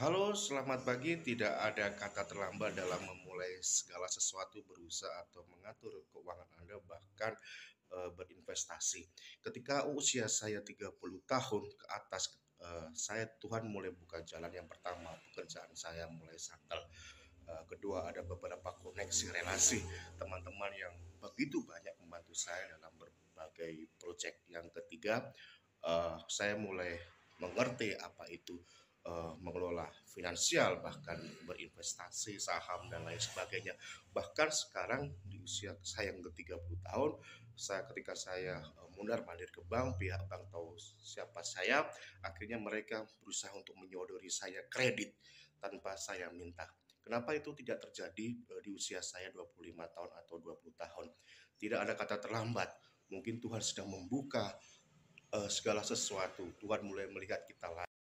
Halo, selamat pagi. Tidak ada kata terlambat dalam memulai segala sesuatu, berusaha atau mengatur keuangan Anda bahkan e, berinvestasi. Ketika usia saya 30 tahun ke atas, e, saya Tuhan mulai buka jalan yang pertama, pekerjaan saya mulai santel. E, eh, kedua, ada beberapa koneksi relasi teman-teman yang begitu banyak membantu saya dalam berbagai proyek. Yang ketiga, e, saya mulai mengerti apa itu uh, mengelola finansial bahkan berinvestasi saham dan lain sebagainya bahkan sekarang di usia saya yang ke 30 tahun saya ketika saya uh, mundar mandir ke bank pihak bank tahu siapa saya akhirnya mereka berusaha untuk menyodori saya kredit tanpa saya minta Kenapa itu tidak terjadi eh, di usia saya 25 tahun atau 20 tahun? Tidak ada kata terlambat. Mungkin Tuhan sedang membuka uh, segala sesuatu. Tuhan mulai melihat kita lagi.